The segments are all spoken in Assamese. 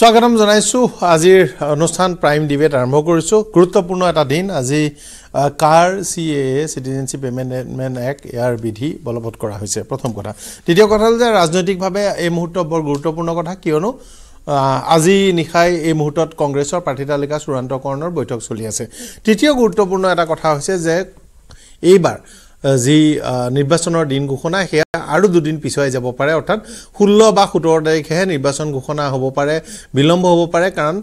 স্বাগতম জনাইছোঁ আজিৰ অনুষ্ঠান প্ৰাইম ডিবেট আৰম্ভ কৰিছোঁ গুৰুত্বপূৰ্ণ এটা দিন আজি কাৰ C A A citizenship amendment act ইয়াৰ বিধি বলবৎ কৰা হৈছে প্ৰথম কথা দ্বিতীয় কথা হ'ল যে ৰাজনৈতিকভাৱে এই মুহূৰ্ত বৰ গুৰুত্বপূৰ্ণ কথা কিয়নো আজি নিশাই এই মুহূৰ্তত কংগ্ৰেছৰ প্ৰাৰ্থী তালিকা চূড়ান্তকৰণৰ বৈঠক চলি আছে তৃতীয় গুৰুত্বপূৰ্ণ এটা কথা হৈছে যে এইবাৰ যি নিৰ্বাচনৰ দিন ঘোষণা সেয়া আৰু দুদিন পিছুৱাই যাব পাৰে অৰ্থাৎ ষোল্ল বা সোতৰ তাৰিখেহে নিৰ্বাচন ঘোষণা হ'ব পাৰে বিলম্ব হ'ব পাৰে কাৰণ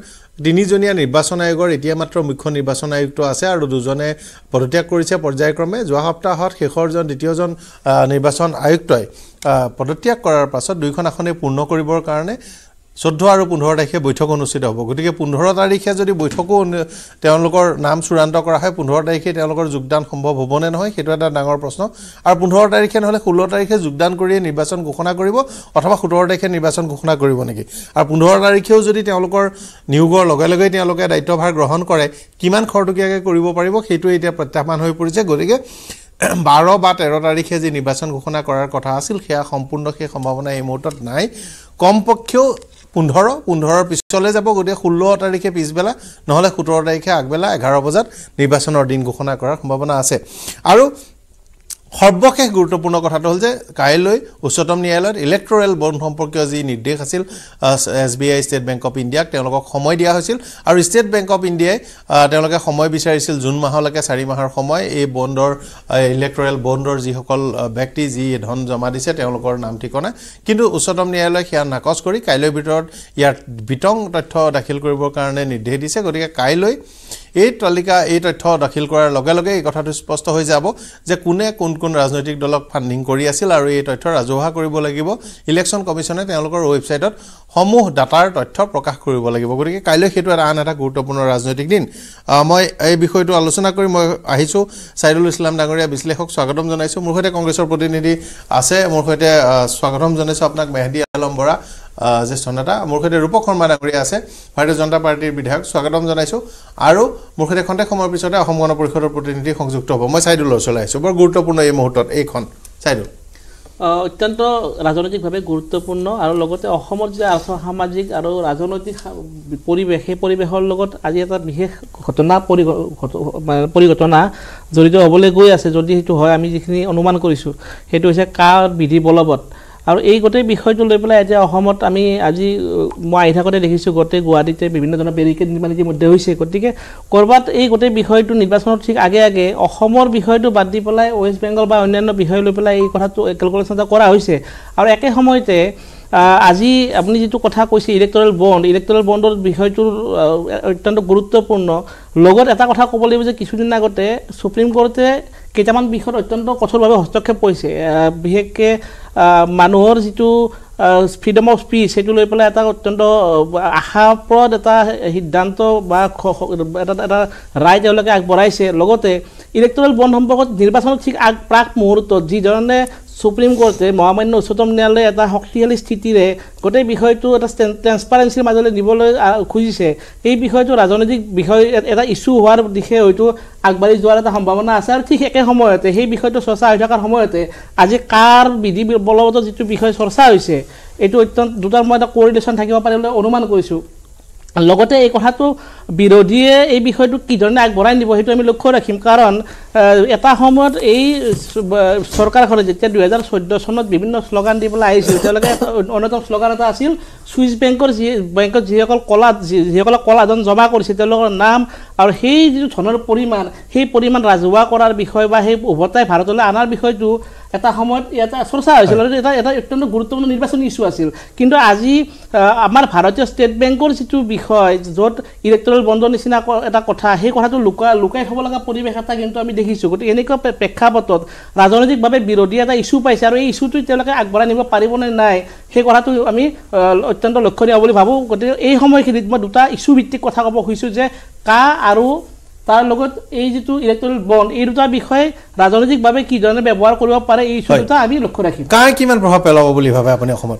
তিনিজনীয়া নিৰ্বাচন আয়োগৰ এতিয়া মাত্ৰ মুখ্য নিৰ্বাচন আয়ুক্ত আছে আৰু দুজনে পদত্যাগ কৰিছে পৰ্যায়ক্ৰমে যোৱা সপ্তাহত শেষৰজন দ্বিতীয়জন নিৰ্বাচন আয়ুক্তই পদত্যাগ কৰাৰ পাছত দুয়োখন আসনেই পূৰ্ণ কৰিবৰ কাৰণে চৈধ্য আৰু পোন্ধৰ তাৰিখে বৈঠক অনুষ্ঠিত হ'ব গতিকে পোন্ধৰ তাৰিখে যদি বৈঠকো তেওঁলোকৰ নাম চূড়ান্ত কৰা হয় পোন্ধৰ তাৰিখে তেওঁলোকৰ যোগদান সম্ভৱ হ'বনে নহয় সেইটো এটা ডাঙৰ প্ৰশ্ন আৰু পোন্ধৰ তাৰিখে নহ'লে ষোল্ল তাৰিখে যোগদান কৰিয়ে নিৰ্বাচন ঘোষণা কৰিব অথবা সোতৰ তাৰিখে নিৰ্বাচন ঘোষণা কৰিব নেকি আৰু পোন্ধৰ তাৰিখেও যদি তেওঁলোকৰ নিয়োগৰ লগে লগে তেওঁলোকে দায়িত্বভাৰ গ্ৰহণ কৰে কিমান খৰতকীয়াকৈ কৰিব পাৰিব সেইটোৱে এতিয়া প্ৰত্যাহ্বান হৈ পৰিছে গতিকে বাৰ বা তেৰ তাৰিখে যি নিৰ্বাচন ঘোষণা কৰাৰ কথা আছিল সেয়া সম্পূৰ্ণ সেই সম্ভাৱনা এই মুহূৰ্তত নাই কমপক্ষেও পোন্ধৰ পোন্ধৰৰ পিছলৈ যাব গতিকে ষোল্ল তাৰিখে পিছবেলা নহ'লে সোতৰ তাৰিখে আগবেলা এঘাৰ বজাত নিৰ্বাচনৰ দিন ঘোষণা কৰাৰ সম্ভাৱনা আছে আৰু সৰ্বশেষ গুৰুত্বপূৰ্ণ কথাটো হ'ল যে কাইলৈ উচ্চতম ন্যায়ালয়ত ইলেক্ট্ৰৰেল বণ্ড সম্পৰ্কীয় যি নিৰ্দেশ আছিল S B I state bank of ইণ্ডিয়াক তেওঁলোকক সময় দিয়া হৈছিল আৰু ষ্টেট বেংক অফ ইণ্ডিয়াই তেওঁলোকে সময় বিচাৰিছিল জুন মাহলৈকে চাৰি মাহৰ সময় এই বণ্ডৰ ইলেক্ট্ৰৰেল বণ্ডৰ যিসকল ব্যক্তি যি ধন জমা দিছে তেওঁলোকৰ নাম ঠিকনা কিন্তু উচ্চতম ন্যায়ালয়ে সেয়া নাকচ কৰি কাইলৈৰ ভিতৰত ইয়াৰ বিতং তথ্য দাখিল কৰিবৰ কাৰণে নিৰ্দেশ দিছে গতিকে কাইলৈ এই তালিকা এই তথ্য দাখিল কৰাৰ লগে লগে এই কথাটো স্পষ্ট হৈ যাব যে কোনে কোন কোন ৰাজনৈতিক দলক ফাণ্ডিং কৰি আছিল আৰু এই তথ্য ৰাজহুৱা কৰিব লাগিব ইলেকশ্যন কমিশ্যনে তেওঁলোকৰ ৱেবছাইটত সমূহ ডাটাৰ তথ্য প্ৰকাশ কৰিব লাগিব গতিকে কাইলৈ সেইটো এটা আন এটা গুৰুত্বপূৰ্ণ ৰাজনৈতিক দিন মই এই বিষয়টো আলোচনা কৰি মই আহিছোঁ ছাইদুল ইছলাম ডাঙৰীয়া বিশ্লেষক স্বাগতম জনাইছোঁ মোৰ সৈতে কংগ্ৰেছৰ প্ৰতিনিধি আছে মোৰ সৈতে স্বাগতম জনাইছোঁ আপোনাক মেহদী আলম বৰা জ্যেষ্ঠ নেতা মোৰ সৈতে ৰূপক শৰ্মা ডাঙৰীয়া আছে ভাৰতীয় জনতা পাৰ্টীৰ বিধায়ক স্বাগতম জনাইছোঁ আৰু মোৰ সৈতে খন্তেক সময়ৰ পিছতে অসম গণ পৰিষদৰ প্ৰতিনিধি সংযুক্ত হ'ব মই ওচৰলৈ আহিছোঁ বৰ গুৰুত্বপূৰ্ণ এই মুহূৰ্তত এইখন চাইদুল অত্যন্ত ৰাজনৈতিকভাৱে গুৰুত্বপূৰ্ণ আৰু লগতে অসমত যে আৰ্থ সামাজিক আৰু ৰাজনৈতিক পৰিৱেশ সেই পৰিৱেশৰ লগত আজি এটা বিশেষ ঘটনা পৰি পৰিঘটনা জড়িত হ'বলৈ গৈ আছে যদি সেইটো হয় আমি যিখিনি অনুমান কৰিছোঁ সেইটো হৈছে কাৰ বিধি বলবৎ আৰু এই গোটেই বিষয়টো লৈ পেলাই এতিয়া অসমত আমি আজি মই আহি থাকোঁতে দেখিছোঁ গোটেই গুৱাহাটীতে বিভিন্ন ধৰণৰ বেৰিকেড নিৰ্মাণ ইতিমধ্যে হৈছে গতিকে ক'ৰবাত এই গোটেই বিষয়টো নিৰ্বাচনৰ ঠিক আগে আগে অসমৰ বিষয়টো বাদ দি পেলাই ৱেষ্ট বেংগল বা অন্যান্য বিষয় লৈ পেলাই এই কথাটো কেলকুলেশ্যন এটা কৰা হৈছে আৰু একে সময়তে আজি আপুনি যিটো কথা কৈছে ইলেক্ট'ৰেল বণ্ড ইলেক্ট'ৰেল বণ্ডৰ বিষয়টোৰ অত্যন্ত গুৰুত্বপূৰ্ণ লগত এটা কথা ক'ব লাগিব যে কিছুদিন আগতে ছুপ্ৰিম কৰ্টে কেইটামান বিষয়ত অত্যন্ত কঠোৰভাৱে হস্তক্ষেপ কৰিছে বিশেষকৈ মানুহৰ যিটো ফ্ৰীডম অফ স্পীচ সেইটো লৈ পেলাই এটা অত্যন্ত আশাপ্ৰদ এটা সিদ্ধান্ত বা এটা এটা ৰায় তেওঁলোকে আগবঢ়াইছে লগতে ইলেক্ট্ৰেল বন্ধ সম্পৰ্কত নিৰ্বাচনৰ ঠিক আগ প্ৰাক মুহূৰ্তত যিধৰণে সুপ্ৰিম কৰ্টে মহামান্য উচ্চতম ন্যায়ালয়ে এটা শক্তিশালী স্থিতিৰে গোটেই বিষয়টো এটা ট্ৰেন্সপাৰেঞ্চিৰ মাজলৈ নিবলৈ খুজিছে এই বিষয়টো ৰাজনৈতিক বিষয় এটা ইছ্যু হোৱাৰ দিশে হয়তো আগবাঢ়ি যোৱাৰ এটা সম্ভাৱনা আছে আৰু ঠিক একে সময়তে সেই বিষয়টো চৰ্চা হৈ থকাৰ সময়তে আজি কাৰ বিধি বলবৎ যিটো বিষয় চৰ্চা হৈছে এইটো অত্যন্ত দুটাৰ মই এটা কোৰ্ডিনেশ্যন থাকিব পাৰিম বুলি অনুমান কৰিছোঁ লগতে এই কথাটো বিৰোধীয়ে এই বিষয়টো কিধৰণে আগবঢ়াই নিব সেইটো আমি লক্ষ্য ৰাখিম কাৰণ এটা সময়ত এই চৰকাৰখনে যেতিয়া দুহেজাৰ চৈধ্য চনত বিভিন্ন শ্লগান দি পেলাই আহিছিল তেওঁলোকে অন্যতম শ্লগান এটা আছিল চুইচ বেংকৰ যি বেংকত যিসকল কলা যিসকলে কলা ধন জমা কৰিছে তেওঁলোকৰ নাম আৰু সেই যিটো ধনৰ পৰিমাণ সেই পৰিমাণ ৰাজহুৱা কৰাৰ বিষয় বা সেই উভতাই ভাৰতলৈ অনাৰ বিষয়টো এটা সময়ত এটা চৰ্চা হৈছিল আৰু এটা এটা অত্যন্ত গুৰুত্বপূৰ্ণ নিৰ্বাচনী ইছ্যু আছিল কিন্তু আজি আমাৰ ভাৰতীয় ষ্টেট বেংকৰ যিটো বিষয় য'ত ইলেক্ট্ৰেল বন্দৰ নিচিনা এটা কথা সেই কথাটো লুকা লুকাই থ'ব লগা পৰিৱেশ এটা কিন্তু আমি দেখি দেখিছোঁ গতিকে এনেকুৱা প্ৰেক্ষাপটত ৰাজনৈতিকভাৱে বিৰোধী এটা ইছ্যু পাইছে আৰু এই ইছ্যুটো তেওঁলোকে আগবঢ়াই নিব পাৰিব নে নাই সেই কথাটো আমি অত্যন্ত লক্ষণীয় বুলি ভাবোঁ গতিকে এই সময়খিনিত মই দুটা ইছ্যু ভিত্তিক কথা ক'ব খুজিছোঁ যে কা আৰু তাৰ লগত এই যিটো ইলেক্ট্ৰনিক বন এই দুটা বিষয়ে ৰাজনৈতিকভাৱে কি ধৰণে ব্যৱহাৰ কৰিব পাৰে এই ইছ্যু দুটা আমি লক্ষ্য ৰাখিম কাৰ কিমান প্ৰভাৱ পেলাব বুলি ভাবে আপুনি অসমত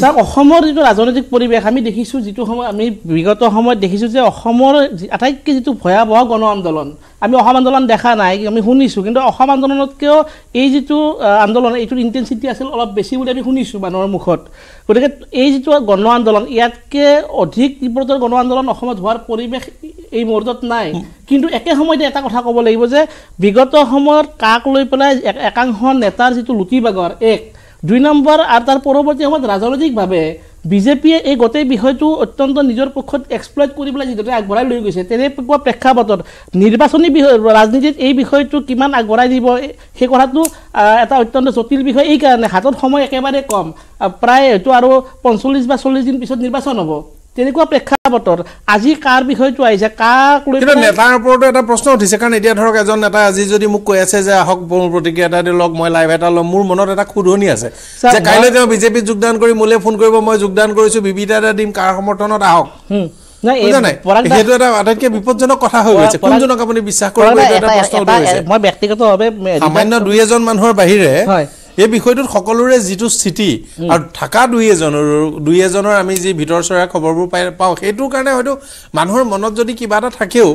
চাওক অসমৰ যিটো ৰাজনৈতিক পৰিৱেশ আমি দেখিছোঁ যিটো সময় আমি বিগত সময়ত দেখিছোঁ যে অসমৰ আটাইতকৈ যিটো ভয়াৱহ গণ আন্দোলন আমি অসম আন্দোলন দেখা নাই আমি শুনিছোঁ কিন্তু অসম আন্দোলনতকৈও এই যিটো আন্দোলন এইটোৰ ইণ্টেনচিটি আছিল অলপ বেছি বুলি আমি শুনিছোঁ মানুহৰ মুখত গতিকে এই যিটো গণ আন্দোলন ইয়াতকৈ অধিক তীব্ৰতৰ গণ আন্দোলন অসমত হোৱাৰ পৰিৱেশ এই মুহূৰ্তত নাই কিন্তু একে সময়তে এটা কথা ক'ব লাগিব যে বিগত সময়ত কাক লৈ পেলাই একাংশ নেতাৰ যিটো লুটি বাগৰ এক দুই নম্বৰ আৰু তাৰ পৰৱৰ্তী সময়ত ৰাজনৈতিকভাৱে বিজেপিয়ে এই গোটেই বিষয়টো অত্যন্ত নিজৰ পক্ষত এক্সপ্লইট কৰিবলৈ যিদৰে আগবঢ়াই লৈ গৈছে তেনেকুৱা প্ৰেক্ষাপটত নিৰ্বাচনী বিষয় ৰাজনীতিত এই বিষয়টো কিমান আগবঢ়াই দিব সেই কথাটো এটা অত্যন্ত জটিল বিষয় এইকাৰণে হাতত সময় একেবাৰে কম প্ৰায় হয়তো আৰু পঞ্চল্লিছ বা চল্লিছ দিন পিছত নিৰ্বাচন হ'ব তেনেকুৱা প্ৰেক্ষাপটত আজি কাৰ বিষয়টো আহিছে কাক লৈ কিন্তু নেতাৰ ওপৰতো এটা প্ৰশ্ন উঠিছে কাৰণ এতিয়া ধৰক এজন নেতাই আজি যদি মোক কৈ আছে যে আহক মোৰ প্ৰতিক্ৰিয়া এটা দি লওক মই লাইভ এটা ল'ম মোৰ মনত এটা খুধনি আছে কাইলৈ তেওঁ বিজেপিত যোগদান কৰি মোলৈ ফোন কৰিব মই যোগদান কৰিছোঁ বিবৃতি এটা দিম কাৰ সমৰ্থনত আহক মই ব্যক্তিগতভাৱে সামান্য দুই এজন মানুহৰ বাহিৰে এই বিষয়টোত সকলোৰে যিটো স্থিতি আৰু থকা দুই এজনৰ দুই এজনৰ আমি যি ভিতৰ চৰা খবৰবোৰ পাই পাওঁ সেইটোৰ কাৰণে হয়তো মানুহৰ মনত যদি কিবা এটা থাকেও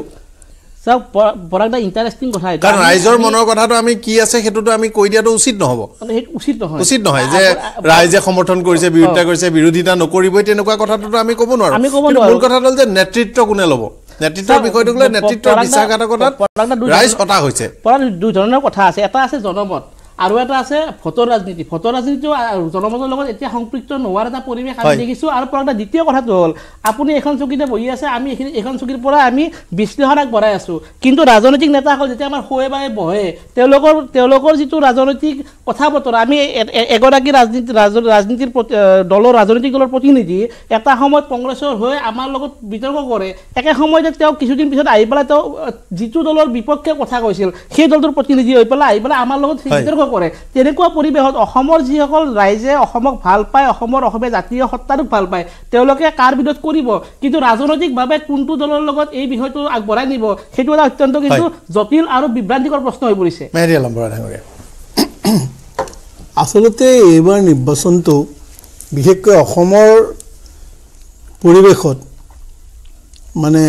আমি কি আছে সেইটোতো আমি কৈ দিয়াটো উচিত নহ'ব উচিত নহয় উচিত নহয় যে ৰাইজে সমৰ্থন কৰিছে বিৰোধিতা কৰিছে বিৰোধিতা নকৰিবই তেনেকুৱা কথাটোতো আমি ক'ব নোৱাৰোঁ আমি ক'ব নোৱাৰোঁ মূল কথাটো হ'ল যে নেতৃত্ব কোনে ল'ব নেতৃত্বৰ বিষয়টোক নেতৃত্বৰ বিশ্বাসঘাতকতাত হৈছে দুই এটা আছে জনমত আৰু এটা আছে ভোটৰ ৰাজনীতি ভোটৰ ৰাজনীতিও জনমতৰ লগত এতিয়া সংপৃক্ত নোহোৱাৰ এটা পৰিৱেশ আমি দেখিছোঁ আৰু পৰা এটা দ্বিতীয় কথাটো হ'ল আপুনি এখন চকীতে বহি আছে আমি এইখিনি এইখন চকীৰ পৰা আমি বিশ্লেষণ আগবঢ়াই আছোঁ কিন্তু ৰাজনৈতিক নেতাসকল যেতিয়া আমাৰ শুৱে বাই বহে তেওঁলোকৰ তেওঁলোকৰ যিটো ৰাজনৈতিক কথা বতৰা আমি এগৰাকী ৰাজনীতি ৰাজনীতিৰ প্ৰতি দলৰ ৰাজনৈতিক দলৰ প্ৰতিনিধি এটা সময়ত কংগ্ৰেছৰ হৈ আমাৰ লগত বিতৰ্ক কৰে একে সময়তে তেওঁ কিছুদিন পিছত আহি পেলাই তেওঁ যিটো দলৰ বিপক্ষে কথা কৈছিল সেই দলটোৰ প্ৰতিনিধি হৈ পেলাই আহি পেলাই আমাৰ লগত বিতৰ্ক কৰে তেনেকুৱা পৰিৱেশত অসমৰ যিসকল ৰাইজে অসমক ভাল পায় অসমৰ অসমীয়া জাতীয় সত্তাটোক ভাল পায় তেওঁলোকে কাৰ বিৰোধ কৰিব কিন্তু ৰাজনৈতিকভাৱে কোনটো দলৰ লগত এই বিষয়টো আগবঢ়াই নিব সেইটো এটা অত্যন্ত কিন্তু জটিল আৰু বিভ্ৰান্তিকৰ প্ৰশ্ন হৈ পৰিছে আচলতে এইবাৰ নিৰ্বাচনটো বিশেষকৈ অসমৰ পৰিৱেশত মানে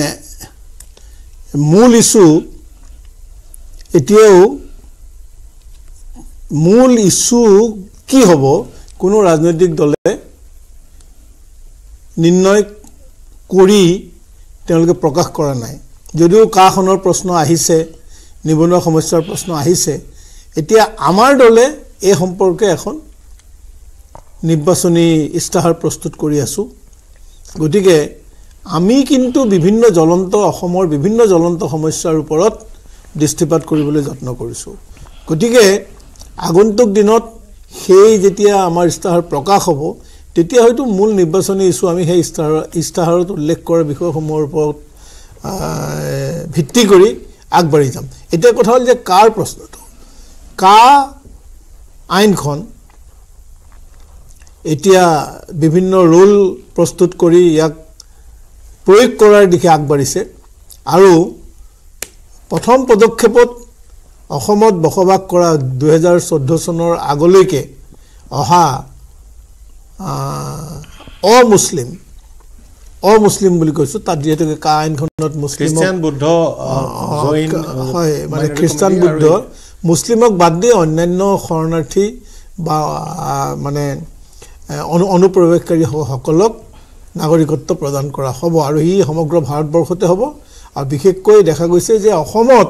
মূল ইছ্যু এতিয়াও মূল ইস্যু কি হ'ব কোনো ৰাজনৈতিক দলে নিৰ্ণয় কৰি তেওঁলোকে প্ৰকাশ কৰা নাই যদিও কাখনৰ প্ৰশ্ন আহিছে নিবনুৱা সমস্যাৰ প্ৰশ্ন আহিছে এতিয়া আমাৰ দলে এই সম্পৰ্কে এখন নিৰ্বাচনী ইস্তাহাৰ প্ৰস্তুত কৰি আছোঁ গতিকে আমি কিন্তু বিভিন্ন জ্বলন্ত অসমৰ বিভিন্ন জ্বলন্ত সমস্যাৰ ওপৰত দৃষ্টিপাত কৰিবলৈ যত্ন কৰিছোঁ গতিকে আগন্তুক দিনত সেই যেতিয়া আমাৰ ইস্তাহাৰ প্ৰকাশ হ'ব তেতিয়া হয়তো মূল নিৰ্বাচনী ইছ্যু আমি সেই ইস্তাহাৰ ইস্তাহাৰত উল্লেখ কৰা বিষয়সমূহৰ ওপৰত ভিত্তি কৰি আগবাঢ়ি যাম এতিয়া কথা হ'ল যে কাৰ প্ৰশ্নটো কা আইনখন এতিয়া বিভিন্ন ৰোল প্ৰস্তুত কৰি ইয়াক প্ৰয়োগ কৰাৰ দিশে আগবাঢ়িছে আৰু প্ৰথম পদক্ষেপত অসমত বসবাস কৰা দুহেজাৰ চৈধ্য চনৰ আগলৈকে অহা অমুছলিম অমুছলিম বুলি কৈছোঁ তাত যিহেতুকে কা আইনখনত মুছলিম বুদ্ধ হয় মানে খ্ৰীষ্টান বুদ্ধ মুছলিমক বাদ দি অন্যান্য শৰণাৰ্থী বা মানে অনু অনুপ্ৰৱেশকাৰীসকলক নাগৰিকত্ব প্ৰদান কৰা হ'ব আৰু ই সমগ্ৰ ভাৰতবৰ্ষতে হ'ব আৰু বিশেষকৈ দেখা গৈছে যে অসমত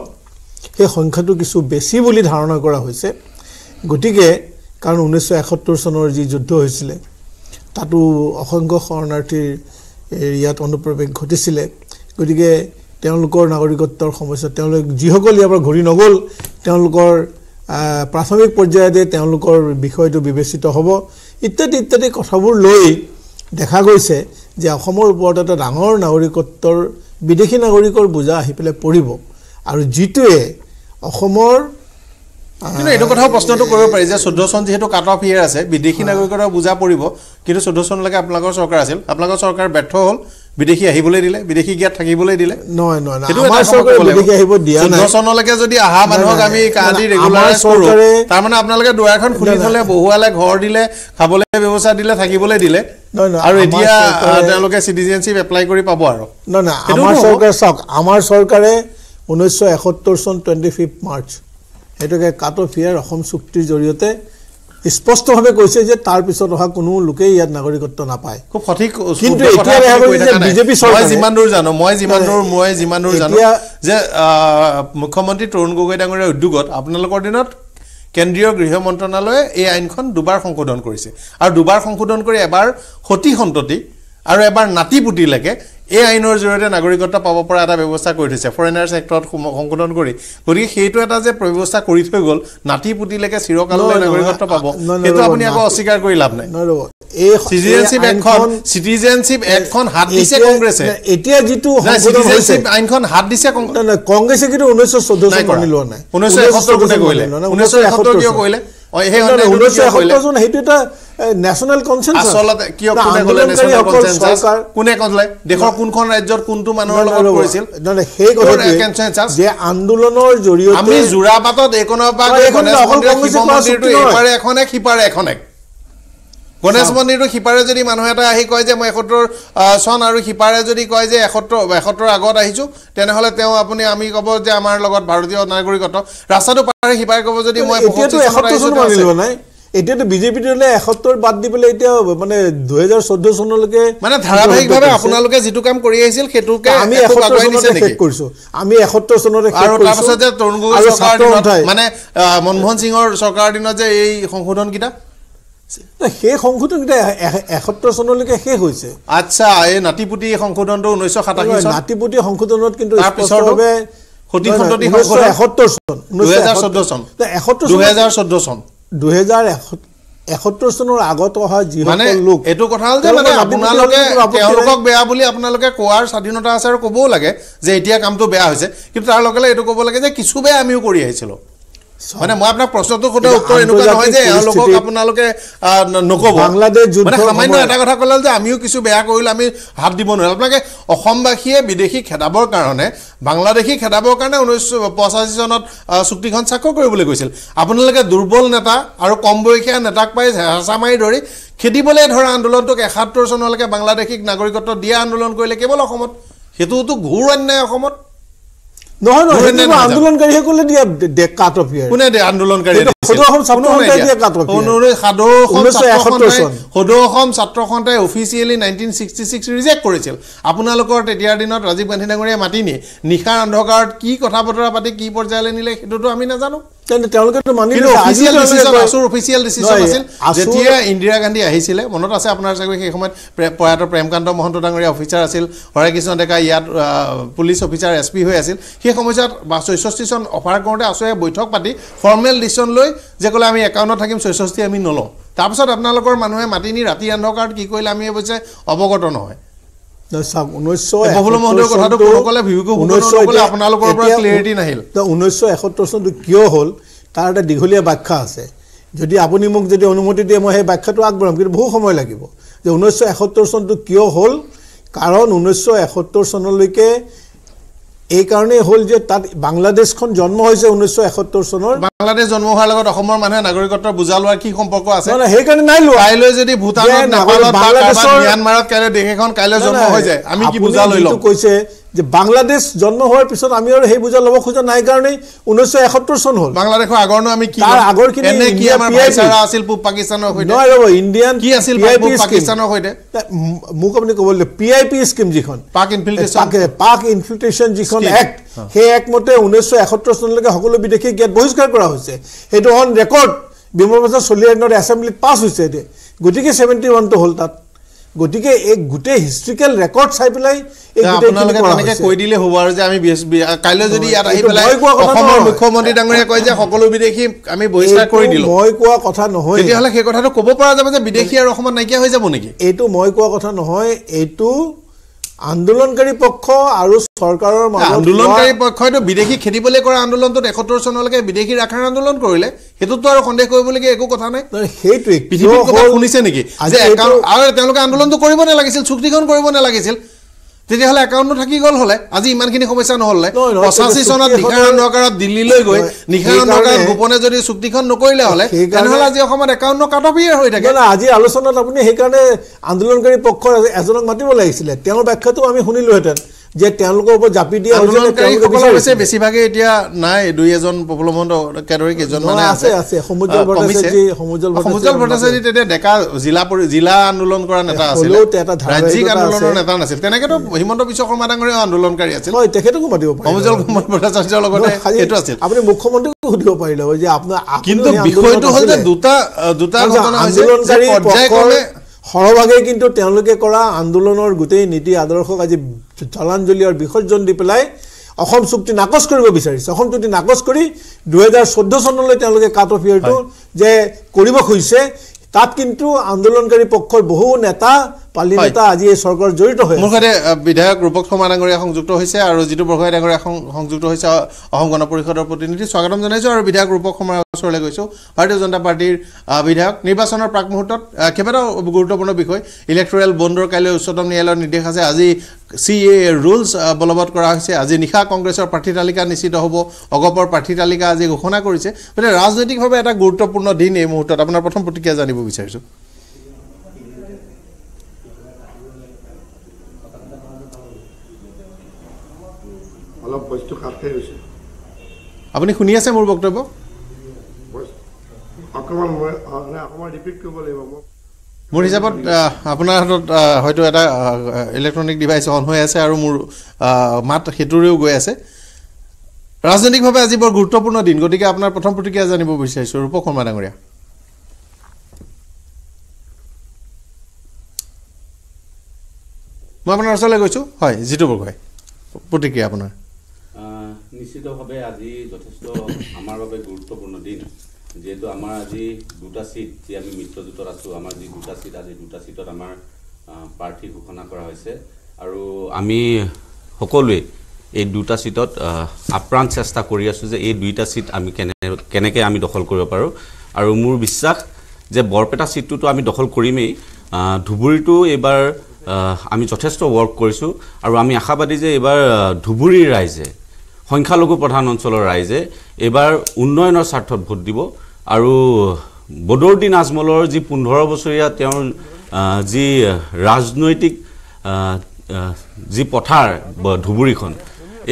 সেই সংখ্যাটো কিছু বেছি বুলি ধাৰণা কৰা হৈছে গতিকে কাৰণ ঊনৈছশ এসত্তৰ চনৰ যি যুদ্ধ হৈছিলে তাতো অসংখ্য শৰণাৰ্থীৰ ইয়াত অনুপ্ৰৱেশ ঘটিছিলে গতিকে তেওঁলোকৰ নাগৰিকত্বৰ সমস্যা তেওঁলোক যিসকল ইয়াৰ পৰা ঘূৰি নগ'ল তেওঁলোকৰ প্ৰাথমিক পৰ্যায়তে তেওঁলোকৰ বিষয়টো বিবেচিত হ'ব ইত্যাদি ইত্যাদি কথাবোৰ লৈ দেখা গৈছে যে অসমৰ ওপৰত এটা ডাঙৰ নাগৰিকত্বৰ বিদেশী নাগৰিকৰ বোজা আহি পেলাই পৰিব আৰু যিটোৱে অসমৰ কিন্তু এইটো কথাও প্ৰশ্নটো কৰিব পাৰি যে চৈধ্য চন যিহেতু কাট অফ ইয়েৰ আছে বিদেশী নাগৰিকৰ বুজা পৰিব কিন্তু চৈধ্য চনলৈকে আপোনালোকৰ চৰকাৰ আছিল আপোনালোকৰ চৰকাৰ ব্যৰ্থ হ'ল বিদেশী আহিবলৈ দিলে বিদেশী জ্ঞাত থাকিবলৈ দিলে নহয় নহয় সেইটো বিদেশী আহিব দিয়া চৈধ্য চনলৈকে যদি অহা মানুহক আমি কাঁহি ৰেগুলাৰাইজ কৰোঁ তাৰমানে আপোনালোকে দুৱাৰখন খুলি থ'লে বহুৱালে ঘৰ দিলে খাবলৈ ব্যৱস্থা দিলে থাকিবলৈ দিলে আৰু এতিয়া তেওঁলোকে চিটিজেনশ্বিপ এপ্লাই কৰি পাব আৰু নহয় নহয় আমাৰ চৰকাৰে চাওক আমাৰ চৰকাৰে ঊনৈছশ এসত্তৰ চন টুৱেণ্টি ফিফ্থ মাৰ্চ সেইটোকে কাট অফ ইয়াৰ অসম চুক্তিৰ জৰিয়তে স্পষ্টভাৱে কৈছে যে তাৰ পিছত অহা কোনো লোকেই ইয়াত নাগৰিকত্ব নাপায় খুব সঠিক কিন্তু যিমান দূৰ জানো মই যিমান দূৰ মই যিমান দূৰ জানো যে মুখ্যমন্ত্ৰী তৰুণ গগৈ ডাঙৰীয়াৰ উদ্যোগত আপোনালোকৰ দিনত কেন্দ্ৰীয় গৃহ মন্ত্ৰণালয়ে এই আইনখন দুবাৰ সংশোধন কৰিছে আৰু দুবাৰ সংশোধন কৰি এবাৰ সতি সন্ততি আৰু এবাৰ নাতি পুতিলৈকে এই আইনৰ জৰিয়তে নাগৰিকত্ব পাব পৰা এটা ব্যৱস্থা কৰি থৈছে ফৰেইনাৰ ছেক্টৰত সংশোধন কৰি গতিকে সেইটো এটা যে ব্যৱস্থা কৰি থৈ গ'ল নাতি পুতিলৈকে চিৰকাললৈ নাগৰিকত্ব পাব সেইটো আপুনি আকৌ অস্বীকাৰ কৰি লাভ নাই সেইটো এটা ন্যাশনাল কনসেনসাস আসলতে কি কোনে কলে ন্যাশনাল কনসেনসাস কোনে কলে দেখো কোন কোন কোনটো মানুহৰ লগত কৰিছিল নহলে হেই কথা যে আন্দোলনৰ জৰিয়তে আমি জুৰাপাতত একনৰ পা একনে অকল কংগ্ৰেছ মন্দিৰটো গণেশ মন্দিৰটো সিপাৰে যদি মানুহ এটা আহি কয় যে মই এসত্তৰ চন আৰু সিপাৰে যদি কয় যে এসত্তৰ এসত্তৰ আগত আহিছোঁ তেনেহ'লে তেওঁ আপুনি আমি ক'ব যে আমাৰ লগত ভাৰতীয় নাগৰিকত্ব ৰাস্তাটো পাৰে সিপাৰে ক'ব যদি মই এতিয়াতো বিজেপি দলে এসত্তৰ বাদ দি পেলাই এতিয়া মানে দুহেজাৰ চৈধ্য চনলৈকে মানে ধাৰাবাহিকভাৱে আপোনালোকে যিটো কাম কৰি আহিছিল সেইটোকে আমি শেষ কৰিছো আমি এসত্তৰ চনতে মানে মনমোহন সিঙৰ চৰকাৰৰ দিনত যে এই সংশোধন সংশোধনকেইটা সেই সংশোধনকেইটা এসত্তৰ চনলৈকে শেষ হৈছে আচ্ছা এই নাতিপুতি সংশোধনটো ঊনৈছশ সাতাশী নাতিপুতি সংশোধনত কিন্তু এসত্তৰ চন দুহেজাৰ চৈধ্য চন এসত্তৰ দুহেজাৰ চৈধ্য চন দুহেজাৰ এশ চনৰ আগত অহা যিমানে লোক এইটো কথা হ'ল যে মানে আপোনালোকে তেওঁলোকক বেয়া বুলি আপোনালোকে কোৱাৰ স্বাধীনতা আছে আৰু ক'বও লাগে যে এতিয়া কামটো বেয়া হৈছে কিন্তু তাৰ লগে লগে এইটো ক'ব লাগে যে কিছু বেয়া আমিও কৰি আহিছিলোঁ মানে মই আপোনাক প্ৰশ্নটো সোধা উত্তৰ এনেকুৱা নহয় যে এওঁলোকক আপোনালোকে নক'ব মানে সামান্য এটা কথা ক'লে যে আমিও কিছু বেয়া কৰিলে আমি হাত দিব নোৱাৰোঁ আপোনালোকে অসমবাসীয়ে বিদেশী খেদাবৰ কাৰণে বাংলাদেশী খেদাবৰ কাৰণে ঊনৈছশ পঁচাশী চনত চুক্তিখন স্বাক্ষৰ কৰিবলৈ গৈছিল আপোনালোকে দুৰ্বল নেতা আৰু কম বয়সীয়া নেতাক পাই হেঁচা মাৰি ধৰি খেদিবলৈ ধৰা আন্দোলনটোক এসত্তৰ চনলৈকে বাংলাদেশীক নাগৰিকত্ব দিয়া আন্দোলন কৰিলে কেৱল অসমত সেইটোতো ঘূৰ অন্যায় অসমত নহয় নহয় এইটো আন্দোলনকাৰীহে কলে দিয়ে কাট অফ ইয়াৰ কোনে দিয়ে অসম ছাত্ৰ দিয়ে কাট আপোনালোকৰ তেতিয়াৰ দিনত ৰাজীৱ গান্ধী ডাঙৰীয়াই মাতি নিশাৰ অন্ধকাৰত কি কথা বতৰা পাতি কি পৰ্যায়লৈ নিলে সেইটোতো আমি নাজানো যেতিয়া ইন্দিৰা গান্ধী আহিছিলে মনত আছে আপোনাৰ চাগৈ সেই সময়ত প্ৰয়াত প্ৰেমকান্ত মহন্ত ডাঙৰীয়া অফিচাৰ আছিল হৰে কৃষ্ণ ডেকা ইয়াত পুলিচ অফিচাৰ এছ পি হৈ আছিল সেই সময়ছোৱাত বা ছয়ষষ্ঠি চন অফাৰ কৰোঁতে আছোৱে বৈঠক পাতি ফৰ্মেল ডিচিশ্যন লৈ যে ক'লে আমি একাউণ্টত থাকিম ছয়ষষ্ঠি আমি নলওঁ তাৰপিছত আপোনালোকৰ মানুহে মাতি নি ৰাতি আন্ধকাৰত কি কৰিলে আমি অৱশ্যে অৱগত নহয় দীঘলীয়া ব্যাখ্যা আছে যদি আপুনি মোক যদি অনুমতি দিয়ে মই সেই ব্যাখ্যাটো আগবঢ়াম কিন্তু বহু সময় লাগিব যে ঊনৈছশ এসত্তৰ চনটো কিয় হ'ল কাৰণ ঊনৈছশ এসত্তৰ চনলৈকে এই কাৰণেই হল যে তাত বাংলাদেশখন জন্ম হৈছে উনিশশো একসত্তৰ চনৰ বাংলাদেশ জন্ম হোৱাৰ লগত অসমৰ মানুহে নাগৰিকত্ব বুজা লোৱাৰ কি সম্পৰ্ক আছে সেইকাৰণে নাই লোৱা কাইলৈ যদি ভুটান ম্যানমাৰত কাইলৈ দেশ এখন কাইলৈ জন্ম হৈ যায় আমি কি বুজা লৈ লওঁ কৈছে যে বাংলাদেশ জন্ম হোৱাৰ পিছত আমি আৰু সেই বুজা লব খোজা নাই কাৰণেই উনৈশশো এসত্তৰ সন হল মোক আপনি কব পি আই পি বিদেশী গেট বহিষ্কাৰ কৰা হৈছে সেইটো অন ৰেকৰ্ড বিমল চলি চলিয়া দিনেৰ এসেম্বলিত পাস হয়েছে এটি গতি সেভেন্টি হল তাত গতিকে এই গোটেই হিষ্ট্ৰিকেল ৰেকৰ্ড চাই পেলাই কৈ দিলে হ'ব আৰু যে আমি কাইলৈ যদি ইয়াত আহি পেলাই অসমৰ মুখ্যমন্ত্ৰী ডাঙৰীয়া কয় যে সকলো বিদেশী আমি বহিষ্কাৰ কৰি দিলোঁ মই কোৱা কথা নহয় তেতিয়াহ'লে সেই কথাটো ক'ব পৰা যাব যে বিদেশী আৰু অসমত নাইকিয়া হৈ যাব নেকি এইটো মই কোৱা কথা নহয় এইটো আন্দোলনকাৰী পক্ষ আৰু চৰকাৰৰ মাজত আন্দোলনকাৰী পক্ষইতো বিদেশী খেদিবলৈ কৰা আন্দোলনটো এসত্তৰ চনলৈকে বিদেশী ৰাখাৰ আন্দোলন কৰিলে সেইটোতো আৰু সন্দেহ কৰিবলগীয়া একো কথা নাই সেইটোৱে কথা শুনিছে নেকি আৰু তেওঁলোকে আন্দোলনটো কৰিব নালাগিছিল চুক্তিখন কৰিব নালাগিছিল তেতিয়াহ'লে একাউণ্টটো থাকি গ'ল হ'লে আজি ইমানখিনি সমস্যা নহ'লে পঁচাশী চনত নিশাৰ অন্ধকাৰত দিল্লীলৈ গৈ নিশাৰ অন্ধকাৰত গোপনে যদি চুক্তিখন নকৰিলে হ'লে তেনেহ'লে আজি অসমত একাউণ্টৰ কাটপিয়ে হৈ থাকে আজি আলোচনাত আপুনি সেইকাৰণে আন্দোলনকাৰী পক্ষৰ এজনক মাতিব লাগিছিলে তেওঁৰ ব্যাখ্যাটো আমি শুনিলোহেঁতেন যে তেওঁলোকৰ ওপৰত জাপি দিয়া হৈছে বেছিভাগে এতিয়া নাই দুই এজন প্ৰফুল্ল মুখ্যমন্ত্ৰীকো সুধিব পাৰিলে হয় যে আপোনাৰ কিন্তু বিষয়টো হল যে দুটা দুটা আন্দোলনকাৰী সৰহভাগে কিন্তু তেওঁলোকে কৰা আন্দোলনৰ গোটেই নীতি আদৰ্শক আজি জলাঞ্জলি আৰু বিসৰ্জন দি পেলাই অসম চুক্তি নাকচ কৰিব বিচাৰিছে অসম চুক্তি নাকচ কৰি দুহেজাৰ চৈধ্য চনলৈ তেওঁলোকে কাট অফ ইয়েৰটো যে কৰিব খুজিছে তাত কিন্তু আন্দোলনকাৰী পক্ষৰ বহু নেতা পালি নেতা আজি এই সৰকাৰ জড়িত হয় মোৰ কাৰণে বিধায়ক ৰূপক শৰ্মা ডাঙৰীয়া সংযুক্ত হৈছে আৰু জিতু বৰগোহাঁই ডাঙৰীয়া সংযুক্ত হৈছে অসম গণ পৰিষদৰ প্ৰতিনিধি স্বাগতম জনাইছোঁ আৰু বিধায়ক ৰূপক শৰ্মাৰ ওচৰলৈ গৈছোঁ ভাৰতীয় জনতা পাৰ্টিৰ বিধায়ক নিৰ্বাচনৰ প্ৰাক মুহূৰ্তত কেইবাটাও গুৰুত্বপূৰ্ণ বিষয় ইলেক্ট'ৰেল বণ্ডৰ কাইলৈ উচ্চতম ন্যায়ালয়ৰ নিৰ্দেশ আছে আজি চি এ ৰুলছ বলবৎ কৰা হৈছে আজি নিশা কংগ্ৰেছৰ প্ৰাৰ্থী তালিকা নিশ্চিত হ'ব অগপৰ প্ৰাৰ্থী তালিকা আজি ঘোষণা কৰিছে গতিকে ৰাজনৈতিকভাৱে এটা গুৰুত্বপূৰ্ণ দিন এই মুহূৰ্তত আপোনাৰ প্ৰথম প্ৰতিক্ৰিয়া জানিব বিচাৰিছোঁ আপুনি শুনি আছে মোৰ বক্তব্য মোৰ হিচাপত আপোনাৰ হাতত হয়তো এটা ইলেক্ট্ৰনিক ডিভাইচ অন হৈ আছে আৰু মোৰ মাত সেইটোৰেও গৈ আছে ৰাজনৈতিকভাৱে আজি বৰ গুৰুত্বপূৰ্ণ দিন গতিকে আপোনাৰ প্ৰথম প্ৰতিক্ৰিয়া জানিব বিচাৰিছোঁ ৰূপক শৰ্মা ডাঙৰীয়া মই আপোনাৰ ওচৰলৈ গৈছোঁ হয় জিতু বৰগোহাঁই প্ৰতিক্ৰিয়া আপোনাৰ নিশ্চিতভাৱে আজি যথেষ্ট আমাৰ বাবে গুৰুত্বপূৰ্ণ দিন যিহেতু আমাৰ আজি দুটা চিট যি আমি মিত্ৰজোঁটত আছোঁ আমাৰ যি দুটা চিট আজি দুটা চিটত আমাৰ প্ৰাৰ্থী ঘোষণা কৰা হৈছে আৰু আমি সকলোৱে এই দুটা চিটত আপ্ৰাণ চেষ্টা কৰি আছোঁ যে এই দুইটা চিট আমি কেনে কেনেকৈ আমি দখল কৰিব পাৰোঁ আৰু মোৰ বিশ্বাস যে বৰপেটা চিটটোতো আমি দখল কৰিমেই ধুবুৰীটো এইবাৰ আমি যথেষ্ট ৱৰ্ক কৰিছোঁ আৰু আমি আশাবাদী যে এইবাৰ ধুবুৰীৰ ৰাইজে সংখ্যালঘু প্ৰধান অঞ্চলৰ ৰাইজে এইবাৰ উন্নয়নৰ স্বাৰ্থত ভোট দিব আৰু বদৰুদ্দিন আজমলৰ যি পোন্ধৰ বছৰীয়া তেওঁৰ যি ৰাজনৈতিক যি পথাৰ ধুবুৰীখন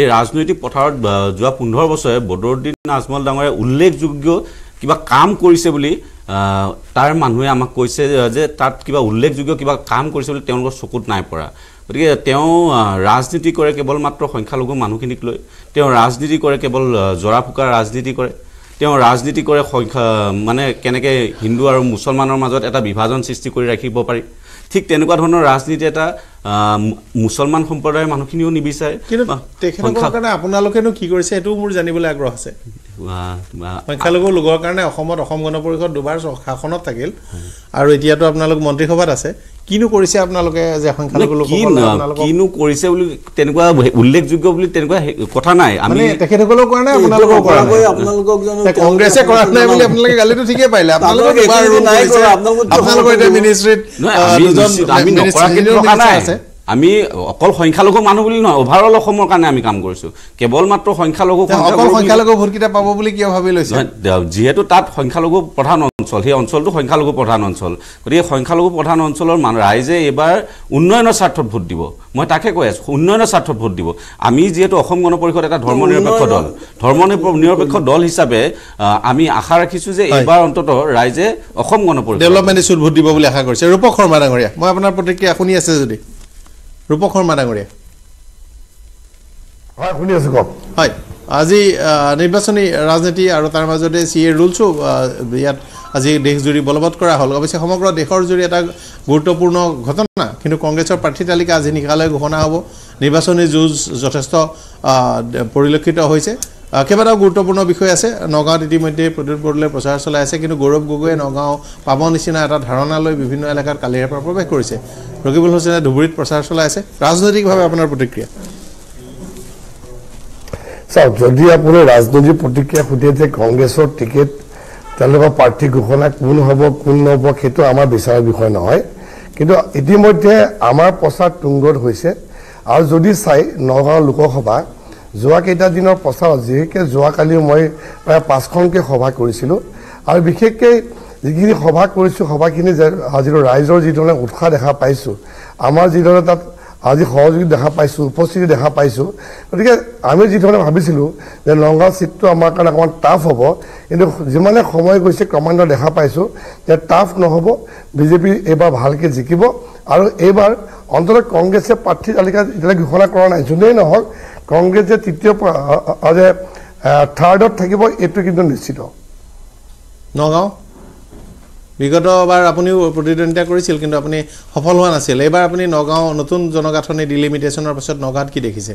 এই ৰাজনৈতিক পথাৰত যোৱা পোন্ধৰ বছৰে বদৰুদ্দিন আজমল ডাঙৰে উল্লেখযোগ্য কিবা কাম কৰিছে বুলি তাৰ মানুহে আমাক কৈছে যে তাত কিবা উল্লেখযোগ্য কিবা কাম কৰিছে বুলি তেওঁলোকৰ চকুত নাই পৰা গতিকে তেওঁ ৰাজনীতি কৰে কেৱল মাত্ৰ সংখ্যালঘু মানুহখিনিক লৈ তেওঁ ৰাজনীতি কৰে কেৱল জৰা ফুকা ৰাজনীতি কৰে তেওঁ ৰাজনীতি কৰে সংখ্যা মানে কেনেকৈ হিন্দু আৰু মুছলমানৰ মাজত এটা বিভাজন সৃষ্টি কৰি ৰাখিব পাৰি ঠিক তেনেকুৱা ধৰণৰ ৰাজনীতি এটা মুছলমান সম্প্ৰদায়ৰ মানুহখিনিও নিবিচাৰে কিন্তু আপোনালোকেনো কি কৰিছে সেইটোও মোৰ জানিবলৈ আগ্ৰহ আছে সংখ্যালঘু লোকৰ কাৰণে অসমত অসম গণ পৰিষদ দুবাৰ শাসনত থাকিল আৰু এতিয়াতো আপোনালোক মন্ত্ৰীসভাত আছে কিনো কৰিছে আপোনালোকে যে কিনো কৰিছে বুলি তেনেকুৱা উল্লেখযোগ্য বুলি তেনেকুৱা কথা নাই আমি তেখেতসকলেও কৰা নাই আপোনালোকেও আমি অকল সংখ্যালঘু মানুহ বুলি নহয় অভাৰঅল অসমৰ কাৰণে আমি কাম কৰিছোঁ কেৱল মাত্ৰ সংখ্যালঘু সংখ্যালঘু ভোটকেইটা পাব বুলি কিয় ভাবি লৈছে যিহেতু তাত সংখ্যালঘু প্ৰধান অঞ্চল সেই অঞ্চলটো সংখ্যালঘু প্ৰধান অঞ্চল গতিকে সংখ্যালঘু প্ৰধান অঞ্চলৰ মানুহ ৰাইজে এইবাৰ উন্নয়নৰ স্বাৰ্থত ভোট দিব মই তাকে কৈ আছোঁ উন্নয়নৰ স্বাৰ্থত ভোট দিব আমি যিহেতু অসম গণ পৰিষদ এটা ধৰ্ম নিৰপেক্ষ দল ধৰ্ম নিৰপেক্ষ দল হিচাপে আমি আশা ৰাখিছোঁ যে এইবাৰ অন্ততঃ ৰাইজে অসম গণ পৰিষদ ডেভেলপমেণ্ট ইছ্যুত ভোট দিব বুলি আশা কৰিছে ৰূপক শৰ্মা ডাঙৰীয়া মই আপোনাৰ প্ৰতিক্ৰিয়া শুনি আছে যদি ৰূপক শৰ্মা ডাঙৰীয়া হয় শুনি আছো কওক হয় আজি নিৰ্বাচনী ৰাজনীতি আৰু তাৰ মাজতে চি এ ৰুলছো ইয়াত আজি দেশজুৰি বলবৎ কৰা হ'ল অৱশ্যে সমগ্ৰ দেশৰ জুৰি এটা গুৰুত্বপূৰ্ণ ঘটনা কিন্তু কংগ্ৰেছৰ প্ৰাৰ্থী তালিকা আজি নিকালৈ ঘোষণা হ'ব নিৰ্বাচনী যুঁজ যথেষ্ট পৰিলক্ষিত হৈছে কেইবাটাও গুৰুত্বপূৰ্ণ বিষয় আছে নগাঁৱত ইতিমধ্যে প্ৰদ্যুৎ বৰদলৈ প্ৰচাৰ চলাই আছে কিন্তু গৌৰৱ গগৈয়ে নগাঁও পাব নিচিনা এটা ধাৰণা লৈ বিভিন্ন এলেকাত কালিৰে পৰা প্ৰৱেশ কৰিছে ৰকিবুল হোসেনে ধুবুৰীত প্ৰচাৰ চলাইছে ৰাজনৈতিকভাৱে আপোনাৰ প্ৰতিক্ৰিয়া চাওক যদি আপুনি ৰাজনৈতিক প্ৰতিক্ৰিয়া সুধে যে কংগ্ৰেছৰ টিকেট তেওঁলোকৰ প্ৰাৰ্থী ঘোষণা কোন হ'ব কোন নহ'ব সেইটো আমাৰ বিচাৰৰ বিষয় নহয় কিন্তু ইতিমধ্যে আমাৰ প্ৰচাৰ তুংগত হৈছে আৰু যদি চাই নগাঁও লোকসভা যোৱা কেইটাদিনৰ প্ৰচাৰত যিহেতুকে যোৱাকালিও মই প্ৰায় পাঁচখনকৈ সভা কৰিছিলোঁ আৰু বিশেষকৈ যিখিনি সভা কৰিছোঁ সভাখিনি যে ৰাইজৰ যিধৰণে উৎসাহ দেখা পাইছোঁ আমাৰ যিধৰণে তাত আজি সহযোগী দেখা পাইছোঁ উপস্থিতি দেখা পাইছোঁ গতিকে আমি যিধৰণে ভাবিছিলোঁ যে নগাঁও ছিটটো আমাৰ কাৰণে অকণমান টাফ হ'ব কিন্তু যিমানে সময় গৈছে ক্ৰমান্বয়ে দেখা পাইছোঁ যে টাফ নহ'ব বিজেপি এইবাৰ ভালকৈ জিকিব আৰু এইবাৰ অন্ততঃ কংগ্ৰেছে প্ৰাৰ্থী তালিকা এতিয়ালৈকে ঘোষণা কৰা নাই যোনেই নহওক কংগ্ৰেছে তৃতীয় যে থাৰ্ডত থাকিব এইটো কিন্তু নিশ্চিত নগাঁও বিগত বাৰ আপুনিও প্ৰতিদ্বন্দ্বিতা কৰিছিল কিন্তু আপুনি সফল হোৱা নাছিল এইবাৰ আপুনি নগাঁও নতুন জনগাঁথনি ডিলিমিটেশ্যনৰ পিছত নগাঁৱত কি দেখিছে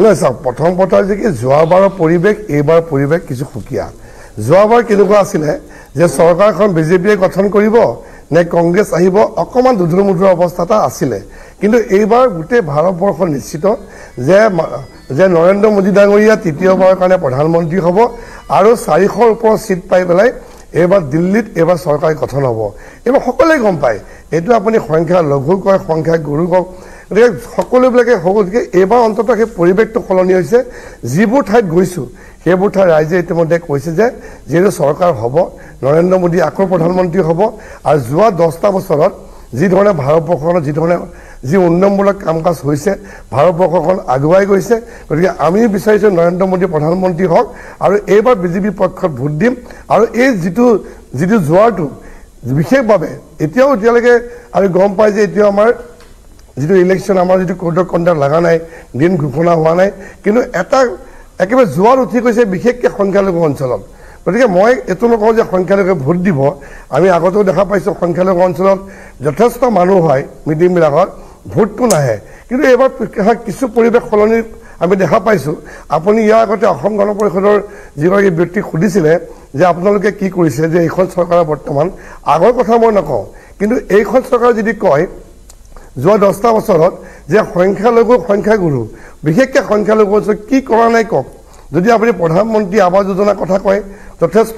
নহয় চাওক প্ৰথম কথা যে কি যোৱাবাৰৰ পৰিৱেশ এইবাৰ পৰিৱেশ কিছু সুকীয়া যোৱাবাৰ কেনেকুৱা আছিলে যে চৰকাৰখন বিজেপিয়ে গঠন কৰিব নে কংগ্ৰেছ আহিব অকণমান দুধুৰ মধুৰ অৱস্থা এটা আছিলে কিন্তু এইবাৰ গোটেই ভাৰতবৰ্ষ নিশ্চিত যে যে নৰেন্দ্ৰ মোদী ডাঙৰীয়া তৃতীয়বাৰৰ কাৰণে প্ৰধানমন্ত্ৰী হ'ব আৰু চাৰিশৰ ওপৰত চিট পাই পেলাই এইবাৰ দিল্লীত এইবাৰ চৰকাৰ গঠন হ'ব এইবাৰ সকলোৱে গম পায় এইটো আপুনি সংখ্যা লঘু কয় সংখ্যা গুৰু কওক গতিকে সকলোবিলাকে হ'ব গতিকে এইবাৰ অন্ততঃ সেই পৰিৱেশটো সলনি হৈছে যিবোৰ ঠাইত গৈছোঁ সেইবোৰ ঠাই ৰাইজে ইতিমধ্যে কৈছে যে যিহেতু চৰকাৰ হ'ব নৰেন্দ্ৰ মোদী আকৌ প্ৰধানমন্ত্ৰী হ'ব আৰু যোৱা দহটা বছৰত যিধৰণে ভাৰতবৰ্ষখনত যিধৰণে যি উন্নয়নমূলক কাম কাজ হৈছে ভাৰতবৰ্ষখন আগুৱাই গৈছে গতিকে আমি বিচাৰিছোঁ নৰেন্দ্ৰ মোদী প্ৰধানমন্ত্ৰী হওক আৰু এইবাৰ বিজেপি পক্ষত ভোট দিম আৰু এই যিটো যিটো যোৱাটো বিশেষভাৱে এতিয়াও এতিয়ালৈকে আমি গম পাই যে এতিয়াও আমাৰ যিটো ইলেকশ্যন আমাৰ যিটো কোড অফ কণ্ডাক্ট লগা নাই দিন ঘোষণা হোৱা নাই কিন্তু এটা একেবাৰে যোৱাৰ উঠি গৈছে বিশেষকৈ সংখ্যালঘু অঞ্চলত গতিকে মই এইটো নকওঁ যে সংখ্যালঘুৱে ভোট দিব আমি আগতেও দেখা পাইছোঁ সংখ্যালঘু অঞ্চলত যথেষ্ট মানুহ হয় মিটিংবিলাকত ভোটটো নাহে কিন্তু এইবাৰ কিছু পৰিৱেশ সলনি আমি দেখা পাইছোঁ আপুনি ইয়াৰ আগতে অসম গণ পৰিষদৰ যিগৰাকী ব্যক্তিক সুধিছিলে যে আপোনালোকে কি কৰিছে যে এইখন চৰকাৰৰ বৰ্তমান আগৰ কথা মই নকওঁ কিন্তু এইখন চৰকাৰে যদি কয় যোৱা দহটা বছৰত যে সংখ্যালঘু সংখ্যাগুৰু বিশেষকৈ সংখ্যালঘু অঞ্চলত কি কৰা নাই কওক যদি আপুনি প্ৰধানমন্ত্ৰী আৱাস যোজনাৰ কথা কয় যথেষ্ট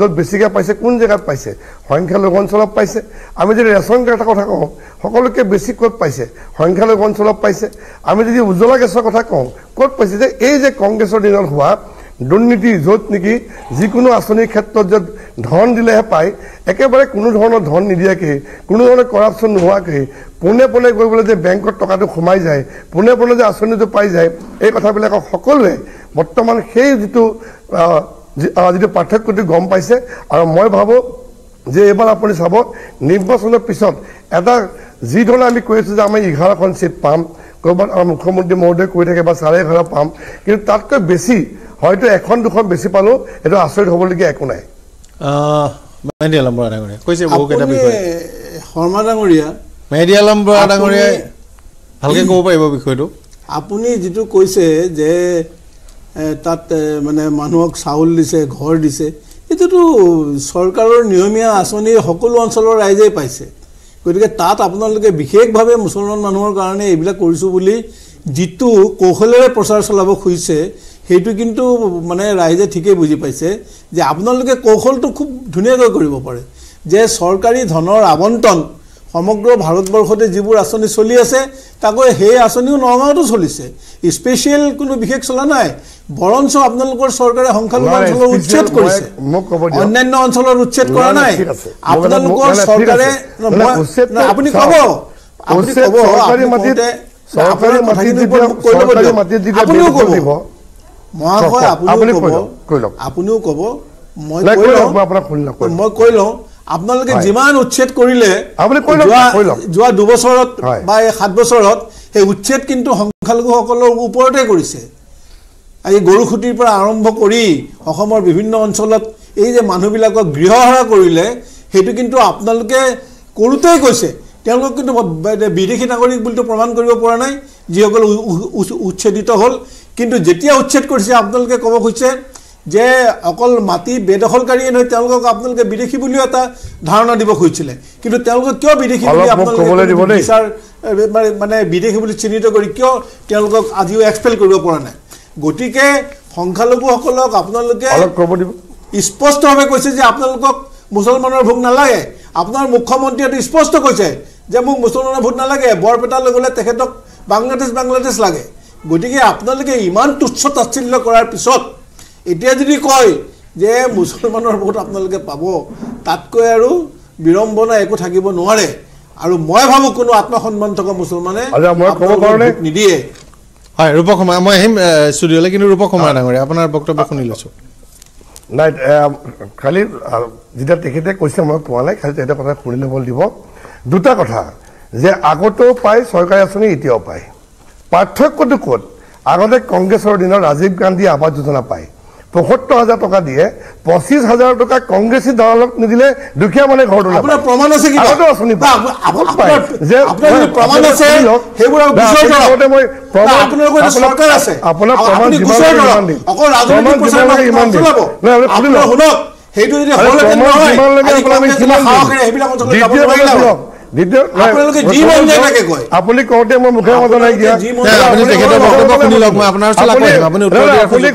য'ত বেছিকৈ পাইছে কোন জেগাত পাইছে সংখ্যালঘু অঞ্চলত পাইছে আমি যদি ৰেচন কাৰ্ডৰ কথা কওঁ সকলোকে বেছি ক'ত পাইছে সংখ্যালঘু অঞ্চলত পাইছে আমি যদি উজ্বলা গেছৰ কথা কওঁ ক'ত পাইছে যে এই যে কংগ্ৰেছৰ দিনত হোৱা দুৰ্নীতি য'ত নেকি যিকোনো আঁচনিৰ ক্ষেত্ৰত য'ত ধন দিলেহে পায় একেবাৰে কোনো ধৰণৰ ধন নিদিয়াকৈ কোনো ধৰণৰ কৰাপশ্যন নোহোৱাকৈ পোনে পোনে গৈ পেলাই যে বেংকত টকাটো সোমাই যায় পোনে পোনে যে আঁচনিটো পাই যায় এই কথাবিলাকক সকলোৱে বৰ্তমান সেই যিটো যিটো পাৰ্থক্যটো গম পাইছে আৰু মই ভাবোঁ যে এইবাৰ আপুনি চাব নিৰ্বাচনৰ পিছত এটা যিধৰণে আমি কৈ আছোঁ যে আমি এঘাৰখন ছিট পাম ক'ৰবাত আমাৰ মুখ্যমন্ত্ৰী মহোদয়ে কৈ থাকে বা চাৰে এঘাৰ পাম কিন্তু তাতকৈ বেছি হয়তো এখন দুখন বেছি পালোঁ সেইটো আচৰিত হ'বলগীয়া একো নাই আপুনি যিটো কৈছে যে তাত মানে মানুহক চাউল দিছে ঘৰ দিছে এইটোতো চৰকাৰৰ নিয়মীয়া আঁচনি সকলো অঞ্চলৰ ৰাইজেই পাইছে গতিকে তাত আপোনালোকে বিশেষভাৱে মুছলমান মানুহৰ কাৰণে এইবিলাক কৰিছোঁ বুলি যিটো কৌশলেৰে প্ৰচাৰ চলাব খুজিছে সেইটো কিন্তু মানে ৰাইজে ঠিকেই বুজি পাইছে যে আপোনালোকে কৌশলটো খুব ধুনীয়াকৈ কৰিব পাৰে যে চৰকাৰী ধনৰ আৱণ্টন সমগ্ৰ ভাৰতবৰ্ষতে যিবোৰ আঁচনি চলি আছে তাকো সেই আঁচনিও নগাঁৱতো চলিছে স্পেচিয়েল কোনো বিশেষ চলা নাই বৰঞ্চ আপোনালোকৰ চৰকাৰে সংখ্যালঘু অঞ্চলৰ উচ্ছেদ কৰিছে অন্যান্য অঞ্চলৰ উচ্ছেদ কৰা নাই আপোনালোকৰ চৰকাৰে আপুনি ক'ব আপুনিও ক'ব মই কৈ লওঁ আপোনালোকে যিমান উচ্ছেদ কৰিলে যোৱা দুবছৰত বা এই সাত বছৰত সেই উচ্ছেদ কিন্তু সংখ্যালঘুসকলৰ ওপৰতে কৰিছে এই গৰু গৰুখুটিৰ পৰা আৰম্ভ কৰি অসমৰ বিভিন্ন অঞ্চলত এই যে মানুহবিলাকক গৃহহাৰা কৰিলে সেইটো কিন্তু আপোনালোকে কৰোঁতেই কৈছে তেওঁলোকক কিন্তু বিদেশী নাগৰিক বুলিতো প্ৰমাণ কৰিব পৰা নাই যিসকল উচ্ছেদিত হ'ল কিন্তু যেতিয়া উচ্ছেদ কৰিছে আপোনালোকে ক'ব খুজিছে যে অকল মাটি বেদখলকাৰীয়ে নহয় তেওঁলোকক আপোনালোকে বিদেশী বুলিও এটা ধাৰণা দিব খুজিছিলে কিন্তু তেওঁলোকে কিয় বিদেশী বুলি আপোনালোকে মানে বিদেশী বুলি চিহ্নিত কৰি কিয় তেওঁলোকক আজিও এক্সপেল কৰিব পৰা নাই গতিকে সংখ্যালঘুসকলক আপোনালোকে স্পষ্টভাৱে কৈছে যে আপোনালোকক মুছলমানৰ ভোগ নালাগে আপোনাৰ মুখ্যমন্ত্ৰীয়ে স্পষ্ট কৈছে যে মোক মুছলমানৰ ভোট নালাগে বৰপেটালৈ গ'লে তেখেতক বাংলাদেশ বাংলাদেশ লাগে গতিকে আপোনালোকে ইমান তুচ্ছ তাচ্ছিল্য কৰাৰ পিছত এতিয়া যদি কয় যে মুছলমানৰ ভোট আপোনালোকে পাব তাতকৈ আৰু বিড়ম্বনা একো থাকিব নোৱাৰে আৰু মই ভাবোঁ কোনো আত্মসন্মান থকা মুছলমানে নিদিয়ে হয় ৰূপক কুমাৰ মই আহিম ষ্টুডিঅ'লৈ কিন্তু ৰূপক কুমাৰ ডাঙৰীয়া আপোনাৰ বক্তব্য শুনি লৈছোঁ নাই খালি যেতিয়া তেখেতে কৈছে মই কোৱা নাই খালি তেখেতে কথা শুনি ল'ব দিব দুটা কথা যে আগতেও পায় চৰকাৰী আঁচনি এতিয়াও পায় পাৰ্থক্যটো ক'ত আগতে কংগ্ৰেছৰ দিনত ৰাজীৱ গান্ধী আৱাস যোজনা পায় পঁয়সত্তৰ হাজাৰ টকা দিয়ে পঁচিছ হাজাৰ টকা কংগ্ৰেছী দলক নিদিলে দুখীয়া মানে ঘৰটো আপুনি কওঁতে মই মুখে মজা নাই দিয়া আপুনি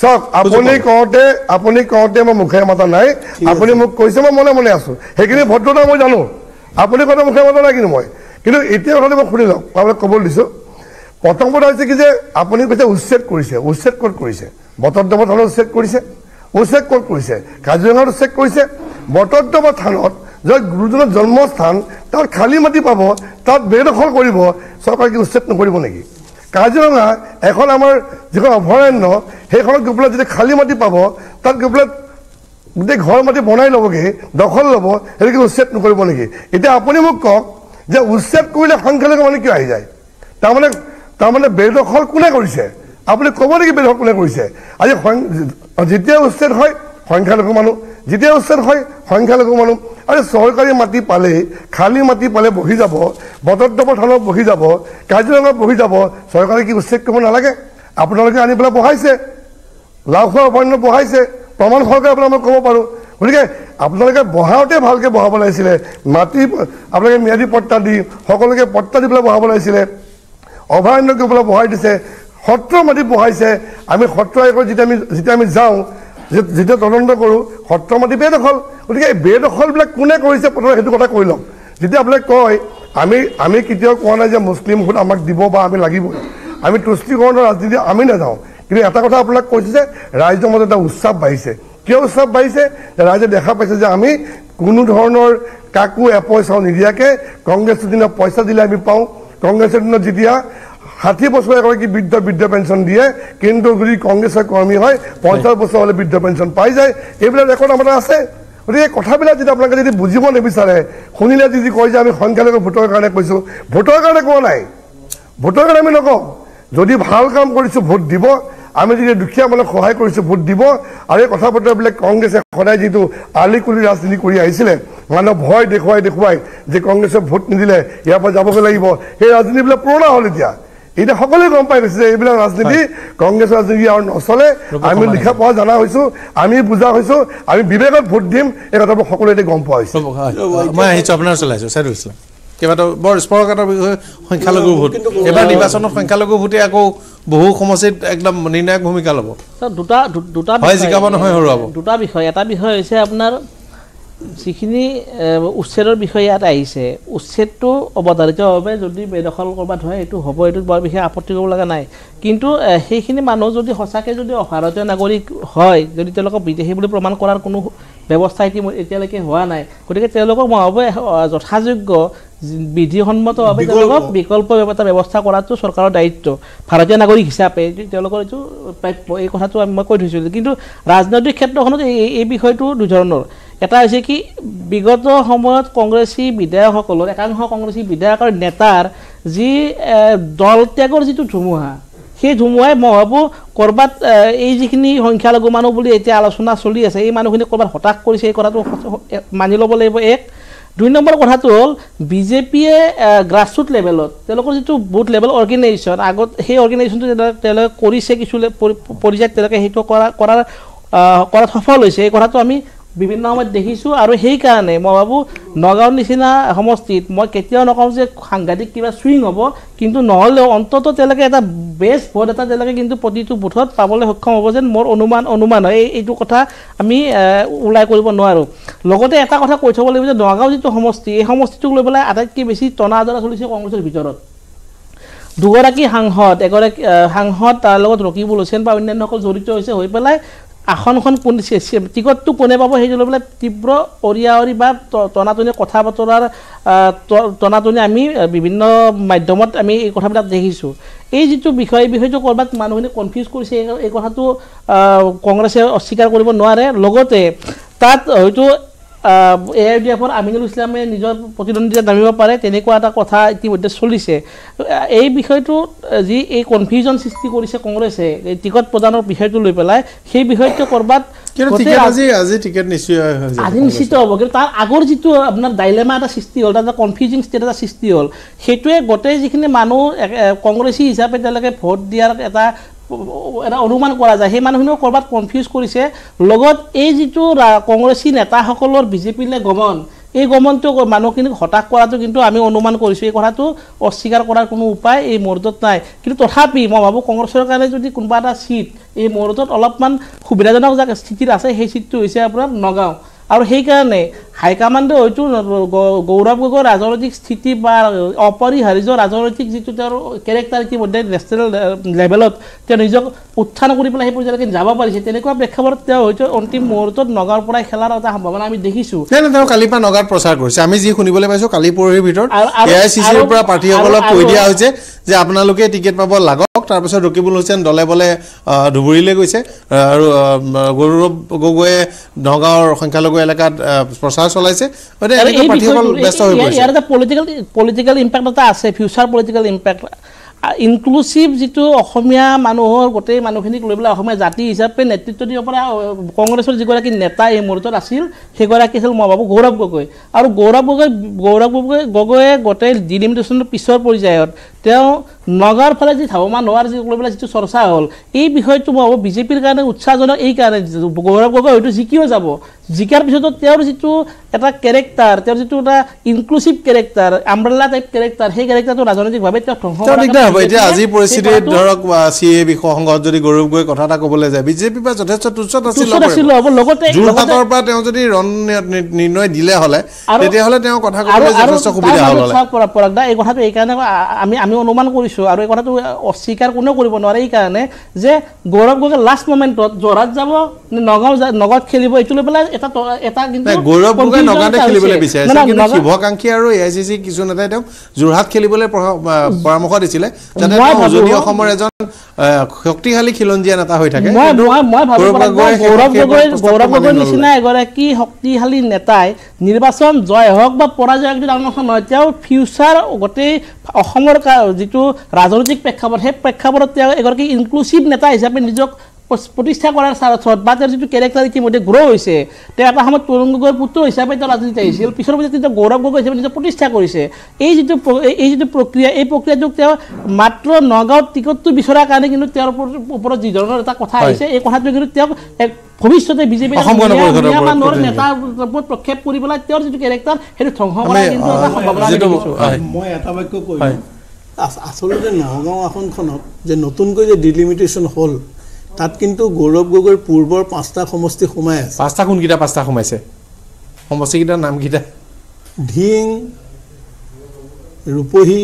চাওক আপুনি কওঁতে আপুনি কওঁতে মই মুখে মতা নাই আপুনি মোক কৈছে মই মনে মনে আছো সেইখিনি ভদ্ৰতা মই জানো আপুনি কওঁতে মুখে মতা নাই কিন্তু মই কিন্তু এতিয়া কথাটো মই শুনি লওক আপোনাক ক'বলৈ দিছোঁ প্ৰথম কথা হৈছে কি যে আপুনি কৈছে উচ্ছেদ কৰিছে উচ্ছেদ ক'ত কৰিছে বটদ্ৰৱ থানত উচ্ছেদ কৰিছে উচ্ছেদ ক'ত কৰিছে কাজিৰঙাত উচ্ছেদ কৰিছে বটদ্ৰৱ থানত যদি গুৰুজনৰ জন্মস্থান তাত খালী মাটি পাব তাত বেদখল কৰিব চৰকাৰে কি উচ্ছেদ নকৰিব নেকি কাজিৰঙা এখন আমাৰ যিখন অভয়াৰণ্য সেইখনত গোপালে যদি খালী মাটি পাব তাত গোপালে গোটেই ঘৰ মাটি বনাই ল'বগৈ দখল ল'ব সেইটোকে উচ্ছেদ নকৰিব নেকি এতিয়া আপুনি মোক কওক যে উচ্ছেদ কৰিলে সংখ্যালঘু মানুহ কিয় আহি যায় তাৰমানে তাৰমানে বেদখল কোনে কৰিছে আপুনি ক'ব নেকি বেদখল কোনে কৰিছে আজি যেতিয়া উচ্ছেদ হয় সংখ্যালঘু মানুহ যেতিয়া উচ্ছেদ হয় সংখ্যালঘু মানুহ আৰু চৰকাৰী মাটি পালেই খালী মাটি পালে বহি যাব বদৰদ্ৰপৰ থানত বহি যাব কাজিৰঙত বহি যাব চৰকাৰে কি উচ্ছেদ কৰিব নালাগে আপোনালোকে আনি পেলাই বহাইছে লাওখোৱা অভয়াৰণ্য বহাইছে প্ৰমাণ সৰকাৰ আপোনাক মই ক'ব পাৰোঁ গতিকে আপোনালোকে বহাওঁতে ভালকৈ বহাব লাগিছিলে মাটি আপোনালোকে ম্যাদী পট্টা দি সকলোকে পট্টা দি পেলাই বহাব লাগিছিলে অভয়াৰণ্য কৰিবলৈ বহাই দিছে সত্ৰ মাটি বহাইছে আমি সত্ৰ আয়কৰ যেতিয়া আমি যেতিয়া আমি যাওঁ যেতিয়া তদন্ত কৰোঁ সত্ৰ মাটি বেদখল গতিকে এই বেদখলবিলাক কোনে কৰিছে প্ৰথমে সেইটো কথা কৈ লওঁ যেতিয়া বোলে কয় আমি আমি কেতিয়াও কোৱা নাই যে মুছলিম ভোট আমাক দিব বা আমি লাগিব আমি তুষ্টিকৰণৰ ৰাজনীতি আমি নাযাওঁ কিন্তু এটা কথা আপোনাক কৈছে যে ৰাইজৰ মাজত এটা উৎসাপ বাঢ়িছে কিয় উৎসাপ বাঢ়িছে যে ৰাইজে দেখা পাইছে যে আমি কোনো ধৰণৰ কাকো এপইচাও নিদিয়াকৈ কংগ্ৰেছৰ দিনত পইচা দিলে আমি পাওঁ কংগ্ৰেছৰ দিনত যেতিয়া ষাঠি বছৰ এগৰাকী বৃদ্ধ বৃদ্ধ পেঞ্চন দিয়ে কিন্তু যদি কংগ্ৰেছৰ কৰ্মী হয় পঞ্চাছ বছৰ হ'লে বৃদ্ধ পেঞ্চন পাই যায় এইবিলাক ৰেকৰ্ড আমাৰ আছে গতিকে এই কথাবিলাক যদি আপোনালোকে যদি বুজিব নিবিচাৰে শুনিলে যদি কয় যে আমি সংখ্যালঘু ভোটৰ কাৰণে কৈছোঁ ভোটৰ কাৰণে কোৱা নাই ভোটৰ কাৰণে আমি নকওঁ যদি ভাল কাম কৰিছোঁ ভোট দিব আমি যদি দুখীয়া মানুহক সহায় কৰিছোঁ ভোট দিব আৰু এই কথা বতৰাবিলাক কংগ্ৰেছে সদায় যিটো আলি কুলি ৰাজনীতি কৰি আহিছিলে মানুহ ভয় দেখুৱাই দেখুৱাই যে কংগ্ৰেছে ভোট নিদিলে ইয়াৰ পৰা যাবগৈ লাগিব সেই ৰাজনীতিবিলাক পুৰণা হ'ল এতিয়া এটা সকলোৱে গম পাই গৈছে যে এইবিলাক ৰাজনীতি কংগ্ৰেছ ৰাজনীতি আৰু নচলে আমি লিখা পোৱা জনা হৈছো আমি বুজা হৈছো আমি বিবেকত ভোট দিম এই কথাবোৰ সকলোৱে এতিয়া গম পোৱা হৈছে মই আহিছো আপোনাৰ ওচৰলৈ আহিছো ছাৰ ওচৰলৈ কেইবাটাও বৰ স্পৰ্শকাতৰ বিষয়ে সংখ্যালঘু ভোট এইবাৰ নিৰ্বাচনত সংখ্যালঘু ভোটে আকৌ বহু সমষ্টিত একদম নিৰ্ণায়ক ভূমিকা ল'ব দুটা দুটা হয় জিকাব নহয় হৰুৱাব দুটা বিষয় এটা বিষয় হৈছে আপোনাৰ যিখিনি উচ্ছেদৰ বিষয়ে ইয়াত আহিছে উচ্ছেদটো অৱধাৰিতভাৱে যদি বেদখল ক'ৰবাত হয় এইটো হ'ব এইটো বৰ বিশেষ আপত্তি কৰিব লগা নাই কিন্তু সেইখিনি মানুহ যদি সঁচাকৈ যদি ভাৰতীয় নাগৰিক হয় যদি তেওঁলোকক বিদেশী বুলি প্ৰমাণ কৰাৰ কোনো ব্যৱস্থা ইতিমধ্যে এতিয়ালৈকে হোৱা নাই গতিকে তেওঁলোকক মই ভাবোঁ যথাযোগ্য বিধিসন্মতভাৱে তেওঁলোকক বিকল্প ব্যৱস্থা কৰাটো চৰকাৰৰ দায়িত্ব ভাৰতীয় নাগৰিক হিচাপে তেওঁলোকৰ এইটো প্ৰাপ্য এই কথাটো মই কৈ থৈছিলোঁ কিন্তু ৰাজনৈতিক ক্ষেত্ৰখনত এই এই বিষয়টো দুধৰণৰ এটা হৈছে কি বিগত সময়ত কংগ্ৰেছী বিধায়কসকলৰ একাংশ কংগ্ৰেছী বিধায়কৰ নেতাৰ যি দল ত্যাগৰ যিটো ধুমুহা সেই ধুমুহাই মই ভাবোঁ ক'ৰবাত এই যিখিনি সংখ্যালঘু মানুহ বুলি এতিয়া আলোচনা চলি আছে এই মানুহখিনি ক'ৰবাত হতাশ কৰিছে এই কথাটো মানি ল'ব লাগিব এক দুই নম্বৰ কথাটো হ'ল বিজেপিয়ে গ্ৰাছৰুট লেভেলত তেওঁলোকৰ যিটো বুথ লেভেল অৰ্গেনাইজেশ্যন আগত সেই অৰ্গেনাইজেশ্যনটো তেওঁলোকে কৰিছে কিছু পৰ্যায়ত তেওঁলোকে সেইটো কৰা কৰাৰ কৰাত সফল হৈছে এই কথাটো আমি বিভিন্ন সময়ত দেখিছোঁ আৰু সেইকাৰণে মই ভাবোঁ নগাঁও নিচিনা সমষ্টিত মই কেতিয়াও নকওঁ যে সাংঘাতিক কিবা চুইং হ'ব কিন্তু নহ'লেও অন্তত তেওঁলোকে এটা বেষ্ট ভোট এটা তেওঁলোকে কিন্তু প্ৰতিটো বুথত পাবলৈ সক্ষম হ'ব যেন মোৰ অনুমান অনুমান হয় এই এইটো কথা আমি ওলাই কৰিব নোৱাৰোঁ লগতে এটা কথা কৈ থ'ব লাগিব যে নগাঁও যিটো সমষ্টি এই সমষ্টিটোক লৈ পেলাই আটাইতকৈ বেছি টনা আজৰা চলিছে কংগ্ৰেছৰ ভিতৰত দুগৰাকী সাংসদ এগৰাকী সাংসদ তাৰ লগত ৰকিবুল হুছেন বা অন্যান্যসকল জড়িত হৈছে হৈ পেলাই আসনখন কোন টিকটটো কোনে পাব সেইটো লৈ পেলাই তীব্ৰ অৰিয়াৰি বা টনাটনি কথা বতৰাৰ টনাটনি আমি বিভিন্ন মাধ্যমত আমি এই কথাবিলাক দেখিছোঁ এই যিটো বিষয় এই বিষয়টো ক'ৰবাত মানুহখিনি কনফিউজ কৰিছে এই কথাটো কংগ্ৰেছে অস্বীকাৰ কৰিব নোৱাৰে লগতে তাত হয়তো এ আই ডি এফৰ আমিনুল ইছলামে নিজৰ প্ৰতিদ্বন্দ্বিতা নামিব পাৰে তেনেকুৱা এটা কথা ইতিমধ্যে চলিছে এই বিষয়টোত যি এই কনফিউজন সৃষ্টি কৰিছে কংগ্ৰেছে এই টিকট প্ৰদানৰ বিষয়টো লৈ পেলাই সেই বিষয়টো ক'ৰবাত আজি নিশ্চিত হ'ব কিন্তু তাৰ আগৰ যিটো আপোনাৰ ডাইলেমা এটা সৃষ্টি হ'ল তাত এটা কনফিউজিং ষ্টেট এটা সৃষ্টি হ'ল সেইটোৱে গোটেই যিখিনি মানুহ কংগ্ৰেছী হিচাপে তেওঁলোকে ভোট দিয়াৰ এটা এটা অনুমান কৰা যায় সেই মানুহখিনিও ক'ৰবাত কনফিউজ কৰিছে লগত এই যিটো কংগ্ৰেছী নেতাসকলৰ বিজেপিলৈ গমন এই গমনটো মানুহখিনিক হতাশ কৰাটো কিন্তু আমি অনুমান কৰিছোঁ এই কথাটো অস্বীকাৰ কৰাৰ কোনো উপায় এই মূৰত নাই কিন্তু তথাপি মই ভাবোঁ কংগ্ৰেছৰ কাৰণে যদি কোনোবা এটা চিট এই মূৰত অলপমান সুবিধাজনক যাক স্থিতিত আছে সেই চিটটো হৈছে আপোনাৰ নগাঁও আৰু সেইকাৰণে হাইকামাণ্ডে হয়তো গৌৰৱ গগৈ ৰাজনৈতিক স্থিতি বা অপৰিহাৰ্য ৰাজনৈতিক যিটো তেওঁৰ কেৰেক্টাৰ ইতিমধ্যে নেশ্যনেল লেভেলত তেওঁ নিজক উত্থান কৰি পেলাই সেই পৰ্যায়লৈকে যাব পাৰিছে তেনেকুৱা প্ৰেক্ষাপটত তেওঁ হয়তো অন্তিম মুহূৰ্তত নগাঁৱৰ পৰাই খেলাৰ এটা সম্ভাৱনা আমি দেখিছোঁ তেওঁ কালিৰ পৰা নগাঁৱত প্ৰচাৰ কৰিছে আমি যি শুনিবলৈ পাইছোঁ কালি পৰহিৰ ভিতৰত এ আই চি চিৰ পৰা প্ৰাৰ্থীসকলক কৈ দিয়া হৈছে যে আপোনালোকে টিকেট পাব লাগক তাৰপিছত ৰকিবুল হুছেইন দলে বলে ধুবুৰীলৈ গৈছে আৰু গৌৰৱ গগৈয়ে নগাঁৱৰ সংখ্যালঘু ডিব্ৰুগড় এলেকাত প্ৰচাৰ চলাইছে গতিকে প্ৰাৰ্থীসকল ব্যস্ত হৈ গৈছে ইয়াৰ এটা পলিটিকেল পলিটিকেল ইম্পেক্ট এটা আছে ফিউচাৰ পলিটিকেল ইম্পেক্ট ইনক্লুচিভ যিটো অসমীয়া মানুহৰ গোটেই মানুহখিনিক লৈ পেলাই অসমীয়া জাতি হিচাপে নেতৃত্ব দিব পৰা কংগ্ৰেছৰ যিগৰাকী নেতা এই মুহূৰ্তত আছিল সেইগৰাকী আছিল মই ভাবোঁ গৌৰৱ গগৈ আৰু গৌৰৱ গগৈ গৌৰৱ গগৈ গগৈয়ে গোটেই ডিলিমিটেশ্যনৰ পিছৰ পৰ্যায়ত তেওঁ নগাঁৱৰ ফালে যি ধাৱমান নোৱাৰ যি লৈ পেলাই যিটো চৰ্চা হ'ল এই বিষয়টো মই ভাবোঁ বিজেপিৰ কাৰণে উৎসাহজনক এইকাৰণে গৌৰৱ গগৈ হয়তো জিকিও যাব জিকাৰ পিছতো তেওঁৰ যিটো এটা কেৰেক্টাৰ তেওঁৰ যিটো এটা inclusive character umbrella type character সেই কেৰেক্টাৰটো ৰাজনৈতিকভাৱে তেওঁ দিগদাৰ এতিয়া আজিৰ পৰিস্থিতিত ধৰক চি এ বি সংঘত যদি গৌৰৱ গগৈ কথা এটা ক'বলৈ যায় বিজেপিৰ বা যথেষ্ট তুচ্ছত আছিল হ'ব লগতে যোৰহাটৰ পৰা তেওঁ যদি ৰণ নিৰ্ণয় দিলে হ'লে তেতিয়াহ'লে তেওঁ কথা ক'বলৈ যথেষ্ট সুবিধা হ'ল এই কথাটো এইকাৰণে আমি আমি অনুমান কৰিছোঁ দিছোঁ আৰু এই কথাটো অস্বীকাৰ কোনেও কৰিব নোৱাৰে এইকাৰণে যে গৌৰৱ গগৈ লাষ্ট মমেণ্টত যোৰহাট যাব নে নগাঁও নগাঁৱত খেলিব এইটো লৈ পেলাই এটা এটা কিন্তু গৌৰৱ গগৈ নগাঁৱতে খেলিবলৈ বিচাৰিছে শুভকাংক্ষী আৰু এ আই চি চি কিছু নেতাই তেওঁক যোৰহাট খেলিবলৈ পৰামৰ্শ দিছিলে যাতে উজনি অসমৰ এজন শক্তিশালী খিলঞ্জীয়া নেতা হৈ থাকে মই মই গৌৰৱ গগৈ গৌৰৱ গগৈ নিচিনা এগৰাকী শক্তিশালী নেতাই নিৰ্বাচন জয় হওক বা পৰাজয় হওক যদি ডাঙৰ নহয় তেওঁ ফিউচাৰ গোটেই অসমৰ যিটো ৰাজনৈতিক প্ৰেক্ষাপট সেই প্ৰেক্ষাপটত তেওঁ এগৰাকী ইনক্লুচিভ নেতা হিচাপে নিজক প্ৰতিষ্ঠা কৰাৰ স্বাৰ্থত বা তেওঁৰ যিটো কেৰেক্টাৰ ইতিমধ্যে গ্ৰ' হৈছে তেওঁ এটা সময়ত তৰুণ গগৈৰ পুত্ৰ হিচাপে তেওঁ ৰাজনীতি আহিছিল পিছৰ পৰ্যায়ত তেওঁ গৌৰৱ গগৈ হিচাপে নিজক প্ৰতিষ্ঠা কৰিছে এই যিটো এই যিটো প্ৰক্ৰিয়া এই প্ৰক্ৰিয়াটোক তেওঁ মাত্ৰ নগাঁৱত টিকটটো বিচৰাৰ কাৰণে কিন্তু তেওঁৰ ওপৰত যি ধৰণৰ এটা কথা আহিছে এই কথাটো কিন্তু তেওঁক এক ভৱিষ্যতে বিজেপি নেতাৰ প্ৰক্ষেপ কৰি পেলাই তেওঁৰ যিটো কেৰেক্টাৰ সেইটো ধ্বংস কৰাৰ কিন্তু এটা সম্ভাৱনা আচলতে নগাঁও আসনখনত যে নতুনকৈ যে ডিলিমিটেশ্যন হ'ল তাত কিন্তু গৌৰৱ গগৈৰ পূৰ্বৰ পাঁচটা সমষ্টি সোমাই আছে পাঁচটা কোনকেইটা পাঁচটা সোমাইছে সমষ্টিকেইটাৰ নামকেইটা ধিং ৰূপহী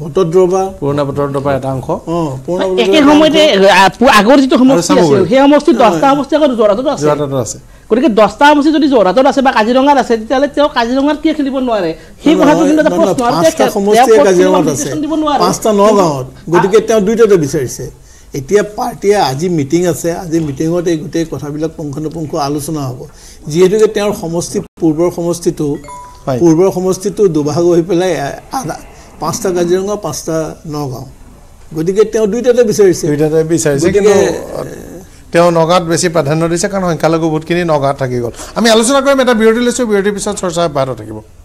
বটদ্ৰবা পুৰণা বটদ্ৰবাৰ এটা অংশ অঁ সময়তে আগৰ যিটো সমষ্টি সেই সমষ্টি দহটা সমষ্টি আকৌ আছে গতিকে দহটা মুচি যদি যোৰহাটত আছে বা কাজিৰঙাত আছে তেতিয়াহ'লে তেওঁ কাজিৰঙাত কিয় খেলিব নোৱাৰে সেই কথাটো কিন্তু এটা প্ৰশ্ন পাঁচটা নগাঁৱত গতিকে তেওঁ দুইটাতে বিচাৰিছে এতিয়া পাৰ্টীয়ে আজি মিটিং আছে আজি মিটিঙত এই গোটেই কথাবিলাক পুংখানুপুংখ আলোচনা হ'ব যিহেতুকে তেওঁৰ সমষ্টি পূৰ্বৰ সমষ্টিটো পূৰ্বৰ সমষ্টিটো দুভাগ হৈ পেলাই পাঁচটা কাজিৰঙা পাঁচটা নগাঁও গতিকে তেওঁ দুইটাতে বিচাৰিছে দুইটাতে বিচাৰিছে তেওঁ নগাঁৱত বেছি প্ৰাধান্য দিছে কাৰণ সংখ্যালঘু বহুতখিনি নগাঁৱত থাকি গ'ল আমি আলোচনা কৰিম এটা বিৰতি লৈছোঁ বিৰতিৰ পিছত চৰ্চা অব্যাহত থাকিব